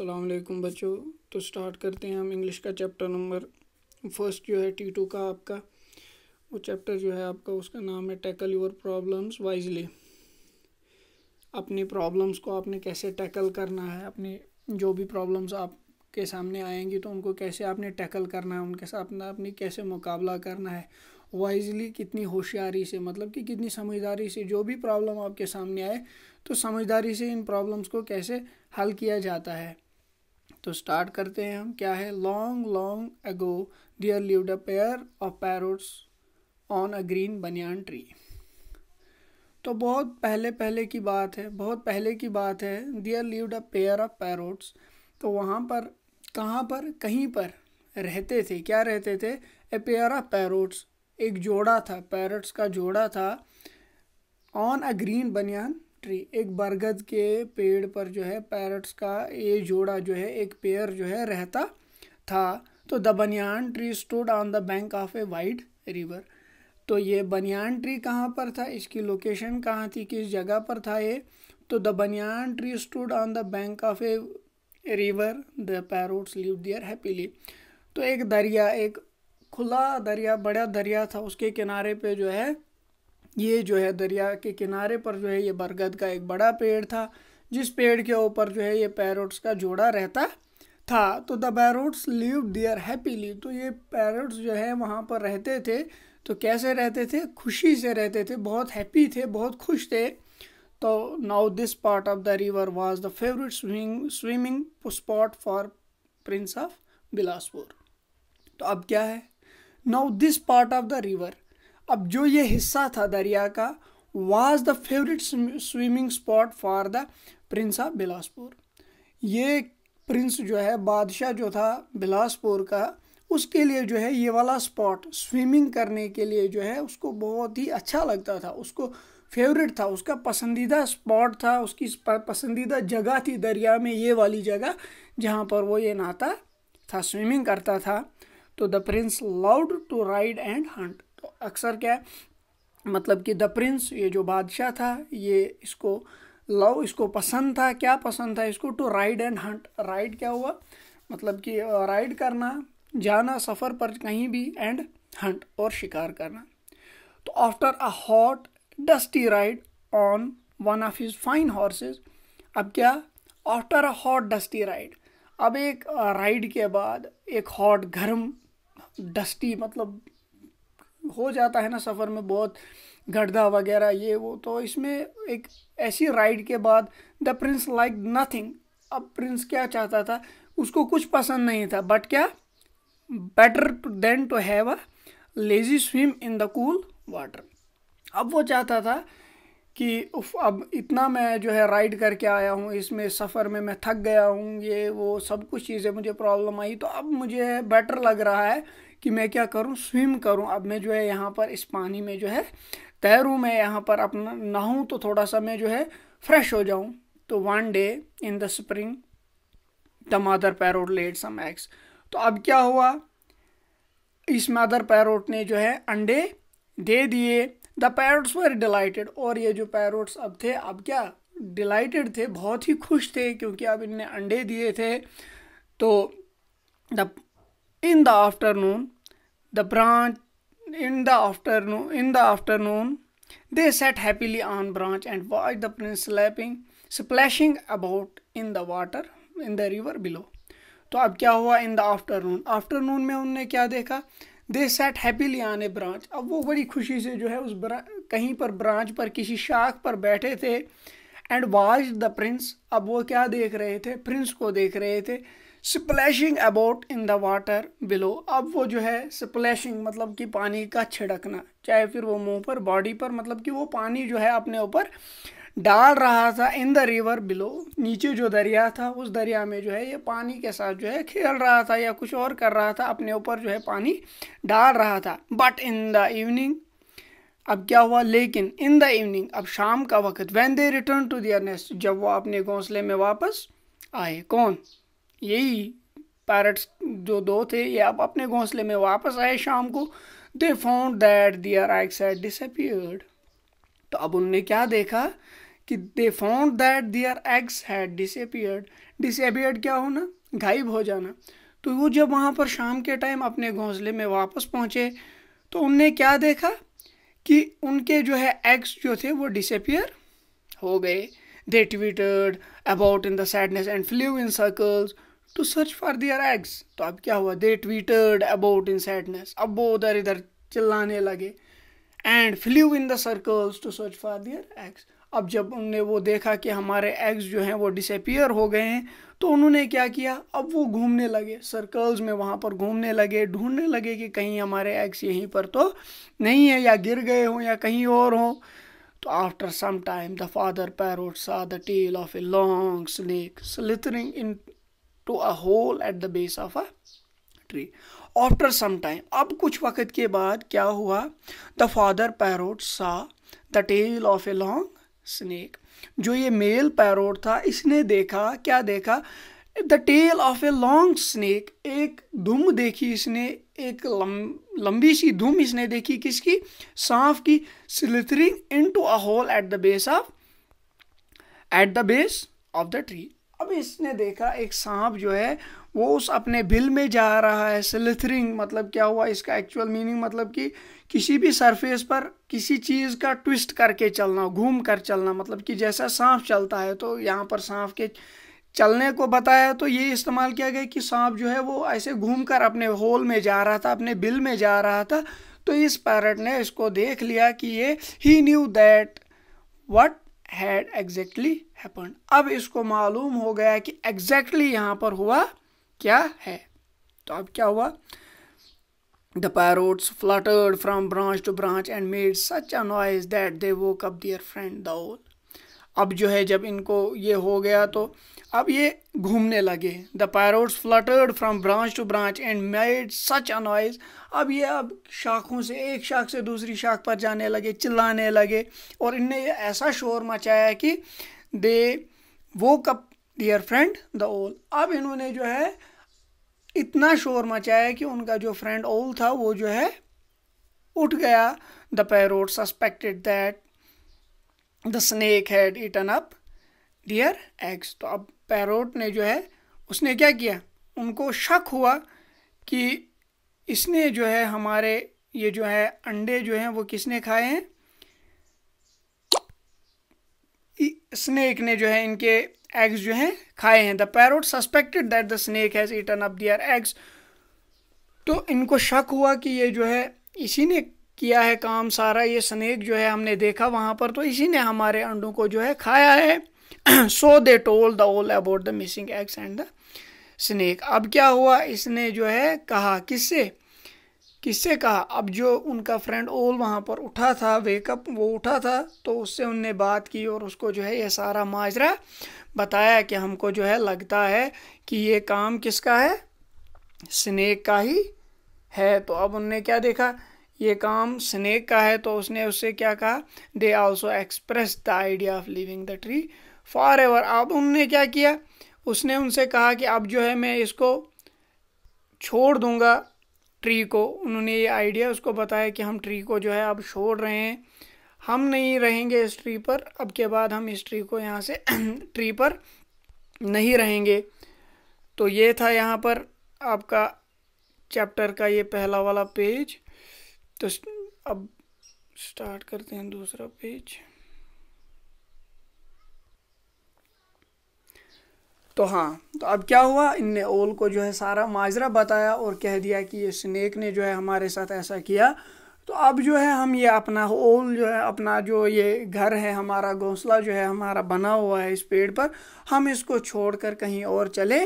असलम बच्चों तो स्टार्ट करते हैं हम इंग्लिश का चैप्टर नंबर फर्स्ट जो है टी टू का आपका वो चैप्टर जो है आपका उसका नाम है टैकल योर प्रॉब्लम्स वाइजली अपनी प्रॉब्लम्स को आपने कैसे टैकल करना है अपने जो भी प्रॉब्लम्स आपके सामने आएंगी तो उनको कैसे आपने टैकल करना है उनके साथ अपना अपनी कैसे मुकाबला करना है वाइजली कितनी होशियारी से मतलब कि कितनी समझदारी से जो भी प्रॉब्लम आपके सामने आए तो समझदारी से इन प्रॉब्लम्स को कैसे हल किया जाता है तो स्टार्ट करते हैं हम क्या है long long ago there lived a pair of parrots on a green banyan tree तो बहुत पहले पहले की बात है बहुत पहले की बात है there lived a pair of parrots तो वहाँ पर कहाँ पर कहीं पर रहते थे क्या रहते थे ए पेयर ऑफ पैरोट्स एक जोड़ा था पैरट्स का जोड़ा था on a green banyan tree एक बरगद के पेड़ पर जो है पैरट्स का ये जोड़ा जो है एक पेयर जो है रहता था तो the banyan tree stood on the bank of a wide river तो ये बनियान ट्री कहाँ पर था इसकी लोकेशन कहाँ थी किस जगह पर था ये तो the banyan tree stood on the bank of a river the parrots live there happily तो एक दरिया एक खुला दरिया बड़ा दरिया था उसके किनारे पे जो है ये जो है दरिया के किनारे पर जो है ये बरगद का एक बड़ा पेड़ था जिस पेड़ के ऊपर जो है ये पैरोट्स का जोड़ा रहता था तो the parrots live there happily तो ये पैरोट्स जो है वहाँ पर रहते थे तो कैसे रहते थे खुशी से रहते थे बहुत हैप्पी थे बहुत खुश थे तो now this part of the river was the favourite swimming swimming spot for prince of Bilaspur तो अब क्या है now this part of the river अब जो ये हिस्सा था दरिया का was the favourite swimming spot for the prince of Bilaspur ये प्रिंस जो है बादशाह जो था बिलासपुर का उसके लिए जो है ये वाला स्पॉट स्विमिंग करने के लिए जो है उसको बहुत ही अच्छा लगता था उसको फेवरेट था उसका पसंदीदा स्पॉट था उसकी पसंदीदा जगह थी दरिया में ये वाली जगह जहाँ पर वो ये नहाता था स्विमिंग करता था तो the prince loved to ride and hunt अक्सर क्या है मतलब कि द प्रिंस ये जो बादशाह था ये इसको लव इसको पसंद था क्या पसंद था इसको to ride and hunt ride क्या हुआ मतलब कि राइड करना जाना सफ़र पर कहीं भी एंड हंट और शिकार करना तो after a hot dusty ride on one of his fine horses अब क्या after a hot dusty ride अब एक राइड के बाद एक हॉट गर्म डस्टी मतलब हो जाता है ना सफ़र में बहुत गड्ढा वगैरह ये वो तो इसमें एक ऐसी राइड के बाद द प्रिंस लाइक नथिंग अब प्रिंस क्या चाहता था उसको कुछ पसंद नहीं था बट क्या better than to have a lazy swim in the cool water अब वो चाहता था कि उफ अब इतना मैं जो है राइड करके आया हूँ इसमें सफ़र में मैं थक गया हूँ ये वो सब कुछ चीज़ें मुझे प्रॉब्लम आई तो अब मुझे बेटर लग रहा है कि मैं क्या करूँ स्विम करूँ अब मैं जो है यहाँ पर इस पानी में जो है तैरूँ मैं यहाँ पर अपना नहाऊँ तो थोड़ा सा मैं जो है फ्रेश हो जाऊँ तो one day in the spring the mother parrot laid some eggs तो अब क्या हुआ इस मदर पैरोट ने जो है अंडे दे दिए द पैरोट्स वर डिलाइटेड और ये जो पैरोट्स अब थे अब क्या डिलाइटेड थे बहुत ही खुश थे क्योंकि अब इनने अंडे दिए थे तो the in the afternoon the branch in the afternoon in the afternoon they sat happily on branch and watched the prince lapping splashing about in the water in the river below तो अब क्या हुआ in the afternoon afternoon में उनने क्या देखा they sat happily on a branch अब वो बड़ी खुशी से जो है उस कहीं पर ब्रांच पर किसी शाख पर बैठे थे एंड वाज द प्रिंस अब वो क्या देख रहे थे प्रिंस को देख रहे थे splashing about in the water below अब वो जो है स्प्लैशिंग मतलब कि पानी का छिड़कना चाहे फिर वो मुंह पर बॉडी पर मतलब कि वो पानी जो है अपने ऊपर डाल रहा था इन द रिवर बिलो नीचे जो दरिया था उस दरिया में जो है ये पानी के साथ जो है खेल रहा था या कुछ और कर रहा था अपने ऊपर जो है पानी डाल रहा था बट इन द इवनिंग अब क्या हुआ लेकिन इन द इवनिंग अब शाम का वक्त when they return to their nest जब वो अपने घोंसले में वापस आए कौन यही पैरट्स जो दो थे ये अब अपने घोंसले में वापस आए शाम को they found that their eggs had disappeared तो अब उनने क्या देखा कि they found that their eggs had disappeared disappeared क्या होना गायब हो जाना तो वो जब वहाँ पर शाम के टाइम अपने घोंसले में वापस पहुँचे तो उनने क्या देखा कि उनके जो है एग्स जो थे वो डिसअपियर हो गए they twittered about in the sadness and flew in circles to search for their eggs. तो अब क्या हुआ दे ट्वीटर्ड अबाउट इन सैडनेस अब वो उधर इधर चिल्लाने लगे and flew in the circles to search for their eggs अब जब उनने वो देखा कि हमारे एग्स जो हैं वो डिसपियर हो गए हैं तो उन्होंने क्या किया अब वो घूमने लगे सर्कल्स में वहाँ पर घूमने लगे ढूंढने लगे कि कहीं हमारे एग्स यहीं पर तो नहीं है या गिर गए हों या कहीं और हों तो after some time the father parrot saw the tail of a long snake slithering into a hole at the base of a tree after some time अब कुछ वक्त के बाद क्या हुआ the father parrot saw the tail of a long snake जो ये male parrot था इसने देखा क्या देखा the tail of a long snake एक धुम देखी इसने एक लम, लंबी सी धुम इसने देखी किसकी सांप की slithering into a hole at the base of at the base of the tree अब इसने देखा एक सांप जो है वो उस अपने बिल में जा रहा है स्लिथरिंग मतलब क्या हुआ इसका एक्चुअल मीनिंग मतलब कि किसी भी सरफेस पर किसी चीज़ का ट्विस्ट करके चलना घूम कर चलना मतलब कि जैसा सांप चलता है तो यहाँ पर सांप के चलने को बताया तो ये इस्तेमाल किया गया कि सांप जो है वो ऐसे घूम कर अपने होल में जा रहा था अपने बिल में जा रहा था तो इस पैरट ने इसको देख लिया कि ये he knew that what had exactly happen अब इसको मालूम हो गया कि एग्जैक्टली exactly यहाँ पर हुआ क्या है तो अब क्या हुआ the parrots fluttered from branch to branch and made such a noise that they वो कप दियर फ्रेंड दउल अब जो है जब इनको ये हो गया तो अब ये घूमने लगे the parrots fluttered from branch to branch and made such a noise अब ये अब शाखों से एक शाख से दूसरी शाख पर जाने लगे चिल्लाने लगे और इनने ये ऐसा शोर मचाया कि दे वो कप डियर फ्रेंड द ओल अब इन्होंने जो है इतना शोर मचाया कि उनका जो फ्रेंड ओल था वो जो है उठ गया the parrot suspected that the snake had eaten up their eggs तो अब पैरोट ने जो है उसने क्या किया उनको शक हुआ कि इसने जो है हमारे ये जो है अंडे जो हैं वो किसने खाए हैं स्नेक ने जो है इनके एग्स जो हैं खाए हैं the parrot suspected that the snake has eaten up their eggs तो इनको शक हुआ कि ये जो है इसी ने किया है काम सारा ये स्नेक जो है हमने देखा वहाँ पर तो इसी ने हमारे अंडों को जो है खाया है so they told the owl about the missing eggs and the snake अब क्या हुआ इसने जो है कहा किससे किससे कहा अब जो उनका फ्रेंड ओल वहाँ पर उठा था वेकअप वो उठा था तो उससे उनने बात की और उसको जो है ये सारा माजरा बताया कि हमको जो है लगता है कि ये काम किसका है स्नेक का ही है तो अब उनने क्या देखा ये काम स्नेक का है तो उसने उससे क्या कहा they also express the idea of leaving the tree forever अब उनने क्या किया उसने उनसे कहा कि अब जो है मैं इसको छोड़ दूंगा ट्री को उन्होंने ये आइडिया उसको बताया कि हम ट्री को जो है अब छोड़ रहे हैं हम नहीं रहेंगे इस ट्री पर अब के बाद हम इस ट्री को यहाँ से ट्री पर नहीं रहेंगे तो ये था यहाँ पर आपका चैप्टर का ये पहला वाला पेज तो अब स्टार्ट करते हैं दूसरा पेज तो हाँ तो अब क्या हुआ इनने ओल को जो है सारा माजरा बताया और कह दिया कि ये स्नेक ने जो है हमारे साथ ऐसा किया तो अब जो है हम ये अपना ओल जो है अपना जो ये घर है हमारा घोंसला जो है हमारा बना हुआ है इस पेड़ पर हम इसको छोड़कर कहीं और चले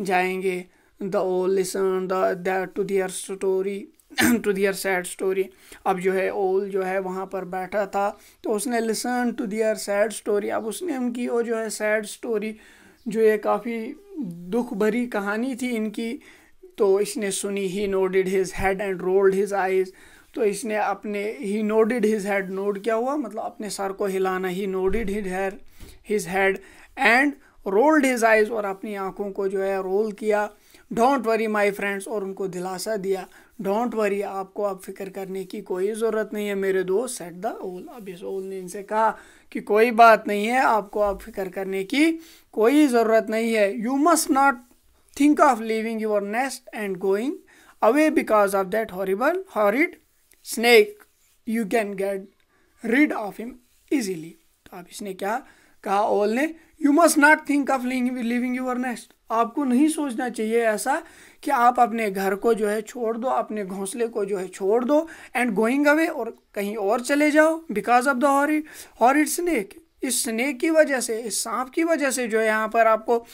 जाएंगे the owl listen the to their story to their sad story अब जो है ओल जो है वहाँ पर बैठा था तो उसने listen to their sad story अब उसने उनकी वो जो है सैड स्टोरी जो ये काफ़ी दुख भरी कहानी थी इनकी तो इसने सुनी ही nodded his head and rolled his eyes तो इसने अपने ही नोडेड हिज हेड नोड क्या हुआ मतलब अपने सर को हिलाना ही nodded his head his head and rolled his eyes और अपनी आंखों को जो है रोल किया डोंट वरी माई फ्रेंड्स और उनको दिलासा दिया डोंट वरी आपको अब फिक्र करने की कोई ज़रूरत नहीं है मेरे दोस्त सेट द ओल अब इस ओल ने इनसे कहा कि कोई बात नहीं है आपको आप फिक्र करने की कोई ज़रूरत नहीं है you must not think of leaving your nest and going away because of that horrible horrid snake you can get rid of him easily तो आप इसने क्या कहा ओल ने you must not think of leaving your nest आपको नहीं सोचना चाहिए ऐसा कि आप अपने घर को जो है छोड़ दो अपने घोंसले को जो है छोड़ दो एंड गोइंग अवे और कहीं और चले जाओ because of the horrid horrid snake इस स्नेक की वजह से इस सांप की वजह से जो है यहाँ पर आपको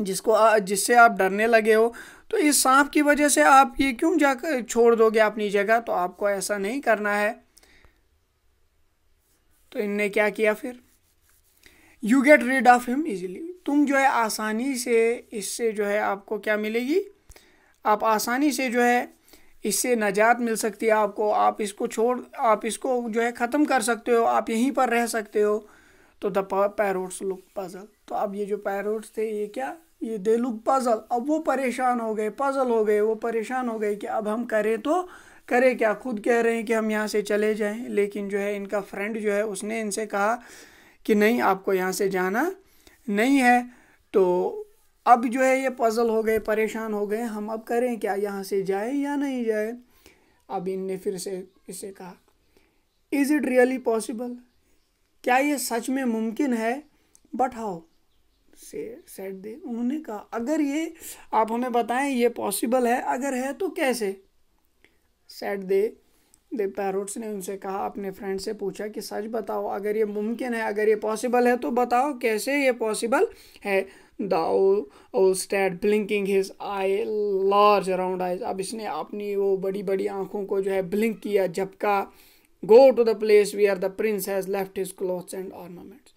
जिसको जिससे आप डरने लगे हो तो इस सांप की वजह से आप ये क्यों जाकर छोड़ दोगे अपनी जगह तो आपको ऐसा नहीं करना है तो इनने क्या किया फिर you get rid of him easily तुम जो है आसानी से इससे जो है आपको क्या मिलेगी आप आसानी से जो है इससे नजात मिल सकती है आपको आप इसको छोड़ आप इसको जो है ख़त्म कर सकते हो आप यहीं पर रह सकते हो तो द पैरोट्स लुक पज़ल तो अब ये जो पैरोट्स थे ये क्या ये दे लुक पज़ल अब वो परेशान हो गए पज़ल हो गए वो परेशान हो गए कि अब हम करें तो करें क्या खुद कह रहे हैं कि हम यहाँ से चले जाएं लेकिन जो है इनका फ्रेंड जो है उसने इनसे कहा कि नहीं आपको यहाँ से जाना नहीं है तो अब जो है ये पज़ल हो गए परेशान हो गए हम अब करें क्या यहाँ से जाए या नहीं जाए अब इनने फिर से इसे कहा इज़ इट रियली पॉसिबल क्या ये सच में मुमकिन है बट हाउ से सेट दे उन्होंने कहा अगर ये आप हमें बताएं ये पॉसिबल है अगर है तो कैसे सेट दे द पैरोट्स ने उनसे कहा अपने फ्रेंड से पूछा कि सच बताओ अगर ये मुमकिन है अगर ये पॉसिबल है तो बताओ कैसे ये पॉसिबल है the owl stared blinking his eye large around eyes अब इसने अपनी वो बड़ी बड़ी आंखों को जो है ब्लिंक किया झपका go to the place where the prince has left his clothes and ornaments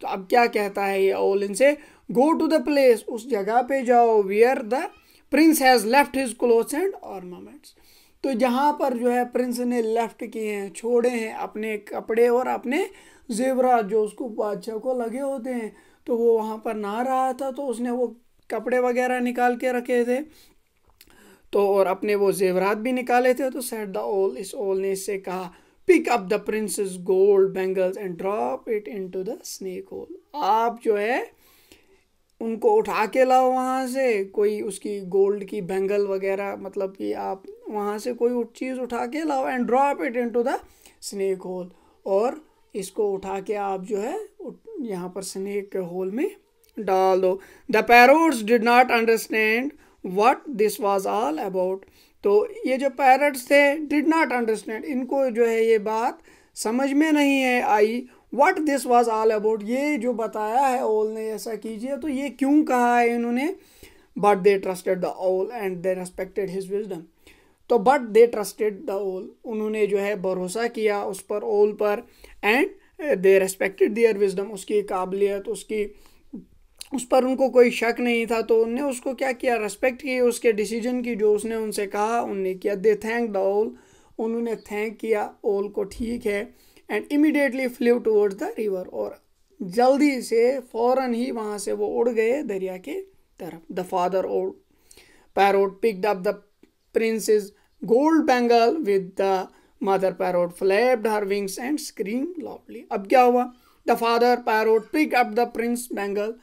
तो अब क्या कहता है ये ओल इनसे गो टू द प्लेस उस जगह पे जाओ where the prince has left his clothes and ornaments तो यहाँ पर जो है प्रिंस ने लेफ्ट किए हैं छोड़े हैं अपने कपड़े और अपने जेवरात जो उसको बादशाह को लगे होते हैं तो वो वहाँ पर नहा रहा था तो उसने वो कपड़े वगैरह निकाल के रखे थे तो और अपने वो जेवरात भी निकाले थे तो सेट द ओल इस ओल ने इससे कहा pick up the prince's gold bangles and drop it into the snake hole आप जो है उनको उठा के लाओ वहाँ से कोई उसकी गोल्ड की बैंगल वगैरह मतलब कि आप वहाँ से कोई चीज़ उठा के लाओ and drop it to the snake hole और इसको उठा के आप जो है यहाँ पर स्नेक के होल में डाल दो the parrots did not understand what this was all about तो ये जो पैरट्स थे डिड नॉट अंडरस्टैंड इनको जो है ये बात समझ में नहीं है आई what this was all about ये जो बताया है ओल ने ऐसा कीजिए तो ये क्यों कहा है इन्होंने but they trusted the owl and they respected his wisdom तो but they trusted the owl उन्होंने जो है भरोसा किया उस पर ओल पर and they respected their wisdom उसकी काबिलियत उसकी उस पर उनको कोई शक नहीं था तो उनने उसको क्या किया रेस्पेक्ट की उसके डिसीजन की जो उसने उनसे कहा उनने किया दे थैंक द ओल उन्होंने थैंक किया ओल को ठीक है and immediately flew towards the river और जल्दी से फौरन ही वहाँ से वो उड़ गए दरिया के तरफ the father old parrot picked up the prince's gold bangle with the mother parrot flapped her wings and scream loudly अब क्या हुआ the father parrot pick up the prince bangle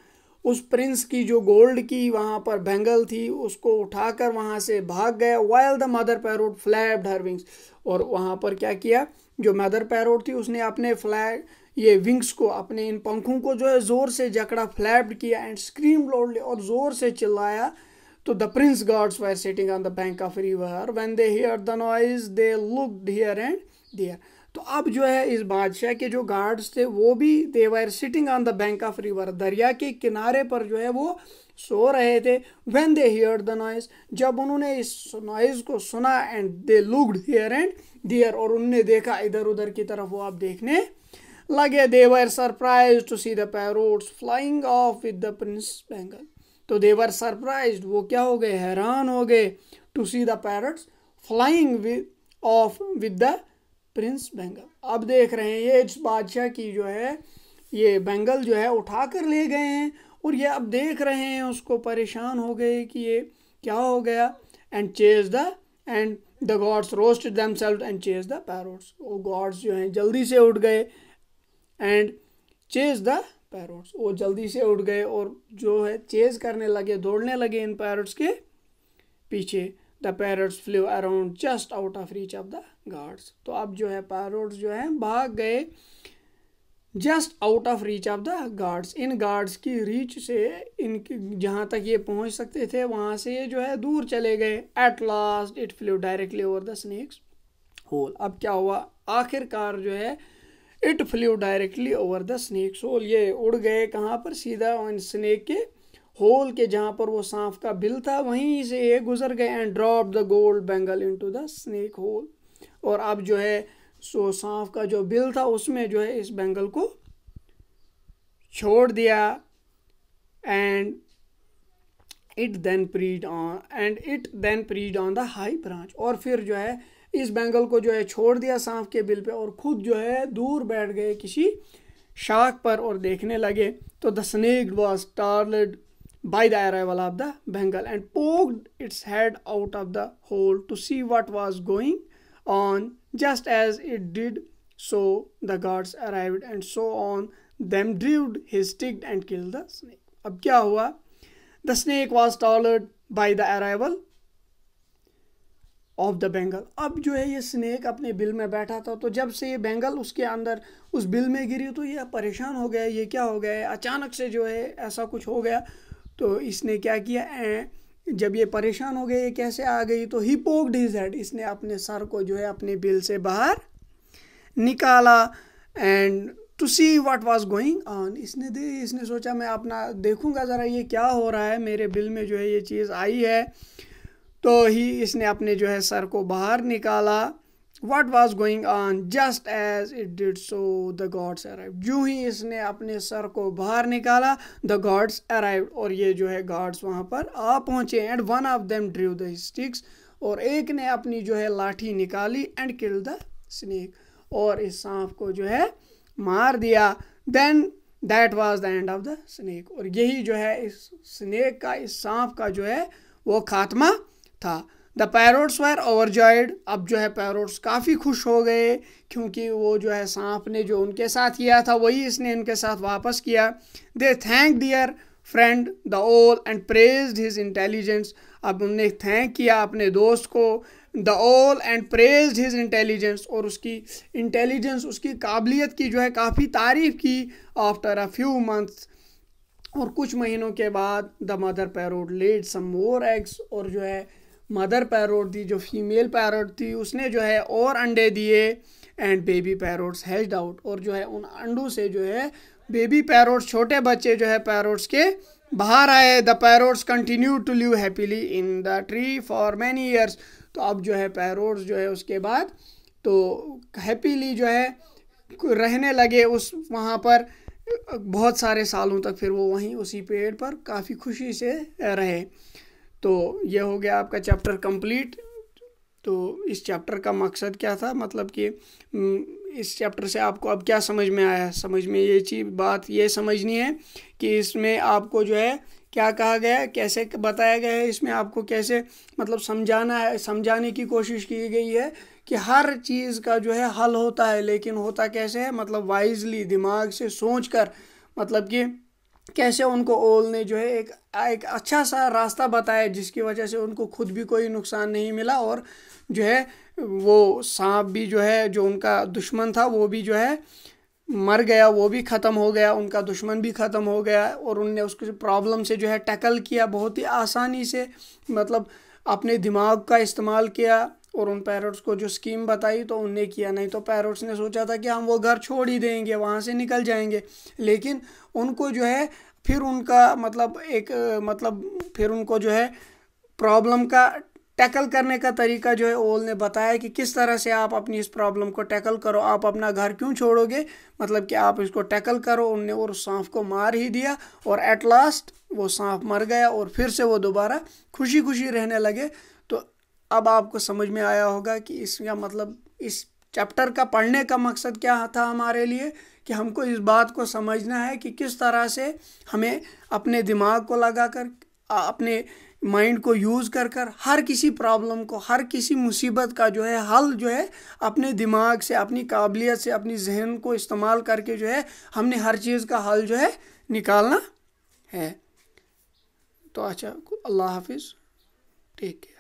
उस प्रिंस की जो गोल्ड की वहाँ पर बैंगल थी उसको उठाकर वहाँ से भाग गया while the mother parrot flapped her wings और वहाँ पर क्या किया जो मैदर पैरोट थी उसने अपने फ्लैग ये विंग्स को अपने इन पंखों को जो है ज़ोर से जकड़ा फ्लैप्ड किया एंड स्क्रीम लिया और ज़ोर से चिल्लाया तो the prince guards were sitting on the bank of river when they hear the noise they look here and there तो अब जो है इस बादशाह के जो गार्ड्स थे वो भी they were sitting on the bank of river दरिया के किनारे पर जो है वो सो रहे थे when they hear the noise जब उन्होंने इस नॉइज को सुना and they looked here and there और उनने देखा इधर उधर की तरफ वो आप देखने लगे they were surprised to see the parrots flying off with the prince bangle तो देवर सरप्राइज वो क्या हो गए हैरान हो गए to see the parrots flying with off with the prince bangle अब देख रहे हैं ये इस बादशाह की जो है ये बैंगल जो है उठा कर ले गए हैं और ये अब देख रहे हैं उसको परेशान हो गए कि ये क्या हो गया and chase the and the guards roused themselves and chase the parrots वो गॉड्स जो हैं जल्दी से उठ गए एंड चेज द पैरोट्स वो जल्दी से उठ गए और जो है चेज करने लगे दौड़ने लगे इन पैरोट्स के पीछे the parrots flew around just out of reach of the guards तो अब जो है पैरोट्स जो हैं भाग गए just out of reach of the guards इन गार्ड्स की रीच से इनकी जहाँ तक ये पहुँच सकते थे वहाँ से ये जो है दूर चले गए at last it flew directly over the snake's hole अब क्या हुआ आखिरकार जो है it flew directly over the snake's hole ये उड़ गए कहाँ पर सीधा इन स्नैक के होल के जहाँ पर वो सांप का बिल था वहीं से ये गुजर गए and drop the gold bangle into the snake hole और अब जो है सो सांप का जो बिल था उसमें जो है इस बैंगल को छोड़ दिया and it then perched on and it then perched on the high branch और फिर जो है इस बैंगल को जो है छोड़ दिया सांफ के बिल पे और खुद जो है दूर बैठ गए किसी शाख पर और देखने लगे तो the snake was startled by the arrival of the bangle and poked its head out of the hole to see what was going on just as it did so the guards arrived and so on them drew his stick and killed the snake. ab kya hua The snake was tolerant by the arrival of the bangle अब जो है ये snake अपने bill में बैठा था तो जब से ये बेंगल उसके अंदर उस बिल में गिरी तो ये परेशान हो गया ये क्या हो गया अचानक से जो है ऐसा कुछ हो गया तो इसने क्या किया जब ये परेशान हो गए ये कैसे आ गई तो ही पोक हेड इसने अपने सर को जो है अपने बिल से बाहर निकाला and to see what was going on इसने दे इसने सोचा मैं अपना देखूंगा ज़रा ये क्या हो रहा है मेरे बिल में जो है ये चीज़ आई है तो ही इसने अपने जो है सर को बाहर निकाला what was going on just as it did so the guards arrive जो ही इसने अपने सर को बाहर निकाला द गॉड्स अराइव और ये जो है गॉड्स वहाँ पर आ पहुँचे and one of them drove the sticks और एक ने अपनी जो है लाठी निकाली एंड किल द स्नेक और इस सांप को जो है मार दिया then that was the end of the snake और यही जो है इस स्नेक का इस सांप का जो है वो खात्मा था द पैरोट्स वायर ओवरजॉयड अब जो है पैरोट्स काफ़ी खुश हो गए क्योंकि वो जो है सांप ने जो उनके साथ किया था वही इसने इनके साथ वापस किया they thank dear friend the owl and praise his intelligence अब उनने थैंक किया अपने दोस्त को the owl and praise his intelligence और उसकी इंटेलिजेंस उसकी काबिलियत की जो है काफ़ी तारीफ की आफ्टर अ फ्यू मंथ्स और कुछ महीनों के बाद the mother parrot laid some more eggs और जो है मदर पैरोट थी जो फीमेल पैरोट थी उसने जो है और अंडे दिए and baby parrots hatched out और जो है उन अंडों से जो है बेबी पैरोट्स छोटे बच्चे जो है पैरोट्स के बाहर आए the parrots continue to live happily in the tree for many years तो अब जो है पैरोट्स जो है उसके बाद तो हैप्पीली जो है रहने लगे उस वहाँ पर बहुत सारे सालों तक फिर वो वहीं उसी पेड़ पर काफ़ी खुशी से रहे तो यह हो गया आपका चैप्टर कंप्लीट तो इस चैप्टर का मकसद क्या था मतलब कि हम्म, इस चैप्टर से आपको अब क्या समझ में आया समझ में ये चीज बात ये समझनी है कि इसमें आपको जो है क्या कहा गया है कैसे बताया गया है इसमें आपको कैसे मतलब समझाना है समझाने की कोशिश की गई है कि हर चीज़ का जो है हल होता है लेकिन होता कैसे है मतलब वाइजली दिमाग से सोच कर मतलब कि कैसे उनको ओल ने जो है एक एक अच्छा सा रास्ता बताया जिसकी वजह से उनको खुद भी कोई नुकसान नहीं मिला और जो है वो सांप भी जो है जो उनका दुश्मन था वो भी जो है मर गया वो भी ख़त्म हो गया उनका दुश्मन भी ख़त्म हो गया और उनने उसको प्रॉब्लम से जो है टैकल किया बहुत ही आसानी से मतलब अपने दिमाग का इस्तेमाल किया और उन पैरोट्स को जो स्कीम बताई तो उनने किया नहीं तो पैरोट्स ने सोचा था कि हम वो घर छोड़ ही देंगे वहाँ से निकल जाएंगे लेकिन उनको जो है फिर उनका मतलब एक मतलब फिर उनको जो है प्रॉब्लम का टैकल करने का तरीका जो है ओल ने बताया कि किस तरह से आप अपनी इस प्रॉब्लम को टैकल करो आप अपना घर क्यों छोड़ोगे मतलब कि आप इसको टैकल करो उनने और सांप को मार ही दिया और एट लास्ट वो सांप मर गया और फिर से वो दोबारा खुशी खुशी रहने लगे अब आपको समझ में आया होगा कि इसका मतलब इस चैप्टर का पढ़ने का मकसद क्या था हमारे लिए कि हमको इस बात को समझना है कि किस तरह से हमें अपने दिमाग को लगा कर अपने माइंड को यूज़ कर कर हर किसी प्रॉब्लम को हर किसी मुसीबत का जो है हल जो है अपने दिमाग से अपनी काबिलियत से अपनी जहन को इस्तेमाल करके जो है हमने हर चीज़ का हल जो है निकालना है तो अच्छा अल्लाह हाफिज़ ठीक है